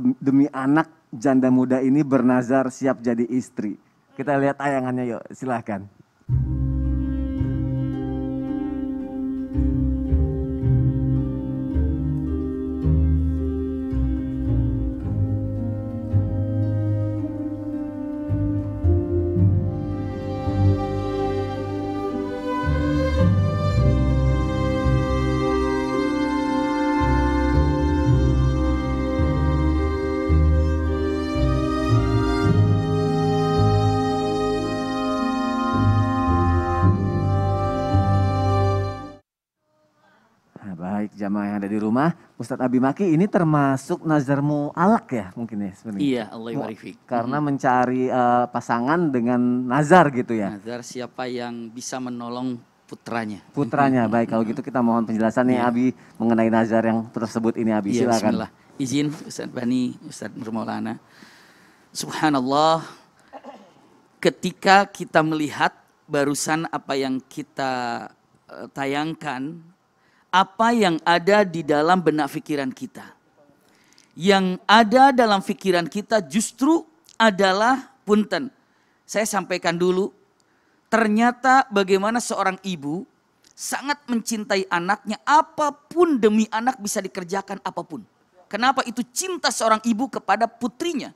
demi anak janda muda ini bernazar siap jadi istri. Kita lihat tayangannya yuk, silahkan. Nah, baik jamaah yang ada di rumah, Ustadz Abi Maki ini termasuk nazarmu alak ya mungkin ya sebenarnya. Iya Allah yang Karena hmm. mencari uh, pasangan dengan nazar gitu ya. Nazar siapa yang bisa menolong putranya. Putranya hmm. baik kalau hmm. gitu kita mohon penjelasan nih ya. Abi mengenai nazar yang tersebut ini Abi ya, silakan. Izin Ustadz Bani, Ustadz Nur Subhanallah ketika kita melihat barusan apa yang kita eh, tayangkan apa yang ada di dalam benak pikiran kita. Yang ada dalam pikiran kita justru adalah punten. Saya sampaikan dulu, ternyata bagaimana seorang ibu sangat mencintai anaknya, apapun demi anak bisa dikerjakan apapun. Kenapa itu cinta seorang ibu kepada putrinya?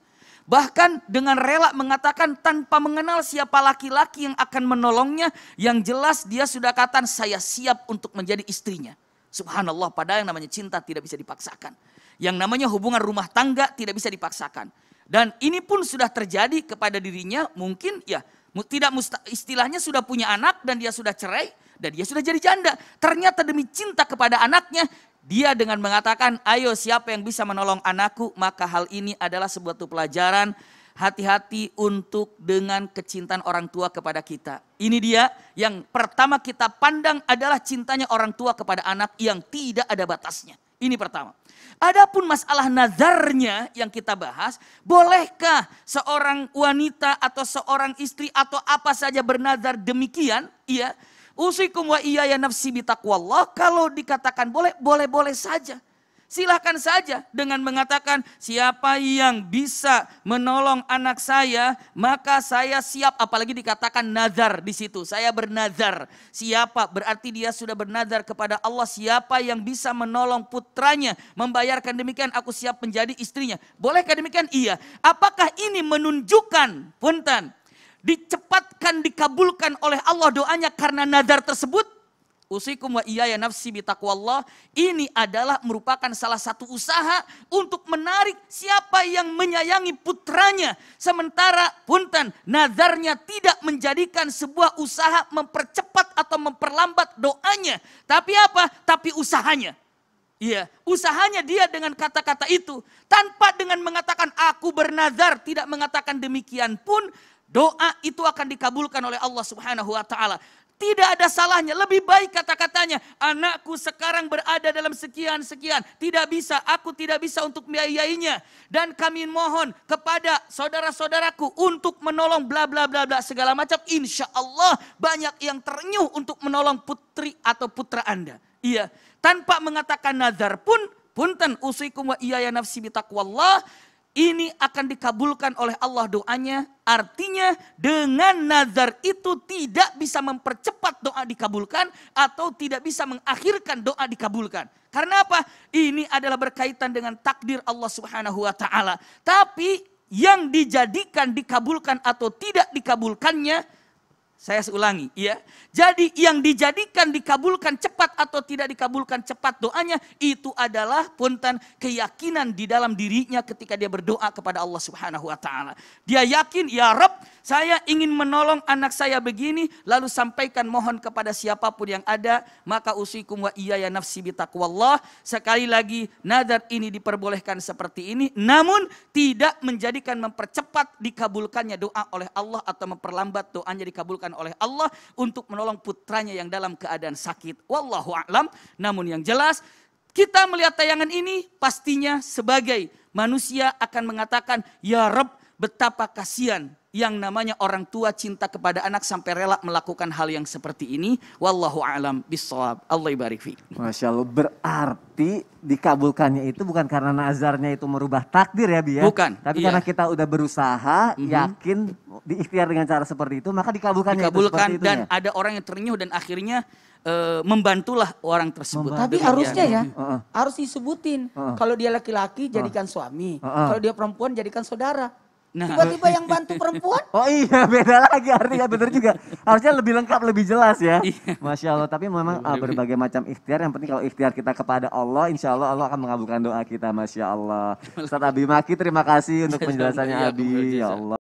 bahkan dengan rela mengatakan tanpa mengenal siapa laki-laki yang akan menolongnya, yang jelas dia sudah katakan saya siap untuk menjadi istrinya. Subhanallah, pada yang namanya cinta tidak bisa dipaksakan. Yang namanya hubungan rumah tangga tidak bisa dipaksakan. Dan ini pun sudah terjadi kepada dirinya, mungkin ya tidak musta, istilahnya sudah punya anak dan dia sudah cerai dan dia sudah jadi janda. Ternyata demi cinta kepada anaknya, dia dengan mengatakan, "Ayo siapa yang bisa menolong anakku?" Maka hal ini adalah sebuah pelajaran hati-hati untuk dengan kecintaan orang tua kepada kita. Ini dia yang pertama kita pandang adalah cintanya orang tua kepada anak yang tidak ada batasnya. Ini pertama. Adapun masalah nazarnya yang kita bahas, bolehkah seorang wanita atau seorang istri atau apa saja bernazar demikian? Iya. Usikum wa iya ya nafsi bitaqwallah. Kalau dikatakan boleh, boleh-boleh saja. Silahkan saja dengan mengatakan siapa yang bisa menolong anak saya maka saya siap apalagi dikatakan nazar di situ. Saya bernazar. Siapa berarti dia sudah bernazar kepada Allah siapa yang bisa menolong putranya membayarkan demikian aku siap menjadi istrinya. Bolehkah demikian? Iya. Apakah ini menunjukkan punten dicepatkan dikabulkan oleh Allah doanya karena nazar tersebut? Usikum wa iya ya nafsi Allah. Ini adalah merupakan salah satu usaha untuk menarik siapa yang menyayangi putranya. Sementara punten nazarnya tidak menjadikan sebuah usaha mempercepat atau memperlambat doanya. Tapi apa? Tapi usahanya. Iya, usahanya dia dengan kata-kata itu tanpa dengan mengatakan aku bernazar, tidak mengatakan demikian pun doa itu akan dikabulkan oleh Allah Subhanahu wa taala. Tidak ada salahnya, lebih baik kata-katanya, anakku sekarang berada dalam sekian-sekian, tidak bisa, aku tidak bisa untuk biayainya. Dan kami mohon kepada saudara-saudaraku untuk menolong bla bla bla bla segala macam. Insya Allah banyak yang ternyuh untuk menolong putri atau putra Anda. Iya, tanpa mengatakan nazar pun, punten usikum wa iya ya nafsi bitakwallah, ini akan dikabulkan oleh Allah doanya. Artinya dengan nazar itu tidak bisa mempercepat doa dikabulkan atau tidak bisa mengakhirkan doa dikabulkan. Karena apa? Ini adalah berkaitan dengan takdir Allah Subhanahu wa taala. Tapi yang dijadikan dikabulkan atau tidak dikabulkannya saya ulangi, ya. Jadi yang dijadikan dikabulkan cepat atau tidak dikabulkan cepat doanya itu adalah punten keyakinan di dalam dirinya ketika dia berdoa kepada Allah Subhanahu wa taala. Dia yakin, ya Rob, saya ingin menolong anak saya begini, lalu sampaikan mohon kepada siapapun yang ada, maka usikum wa iya ya nafsi bitaqwallah. Sekali lagi nazar ini diperbolehkan seperti ini, namun tidak menjadikan mempercepat dikabulkannya doa oleh Allah atau memperlambat doanya dikabulkan oleh Allah untuk menolong putranya yang dalam keadaan sakit. Wallahu a'lam. Namun yang jelas kita melihat tayangan ini pastinya sebagai manusia akan mengatakan ya Rabb betapa kasihan yang namanya orang tua cinta kepada anak sampai rela melakukan hal yang seperti ini. Wallahu alam bisawab. Allah ibarik fi. Masya Allah. Berarti dikabulkannya itu bukan karena nazarnya itu merubah takdir ya Bi ya? Bukan. Tapi iya. karena kita udah berusaha, mm -hmm. yakin, diikhtiar dengan cara seperti itu, maka dikabulkannya Dikabulkan itu dan itunya. ada orang yang ternyuh dan akhirnya e, membantulah orang tersebut. Membantu. Tapi harusnya iya. ya, uh -uh. harus disebutin. Uh -uh. Kalau dia laki-laki jadikan uh -uh. suami, uh -uh. kalau dia perempuan jadikan saudara. Nah. Tiba-tiba yang bantu perempuan? Oh iya, beda lagi artinya benar juga. Harusnya lebih lengkap, lebih jelas ya. Iya. Masya Allah. Tapi memang iya, ah, iya. berbagai macam ikhtiar. Yang penting kalau ikhtiar kita kepada Allah, insya Allah Allah akan mengabulkan doa kita. Masya Allah. Ustaz Abi Maki, terima kasih untuk penjelasannya Abi. Ya Allah.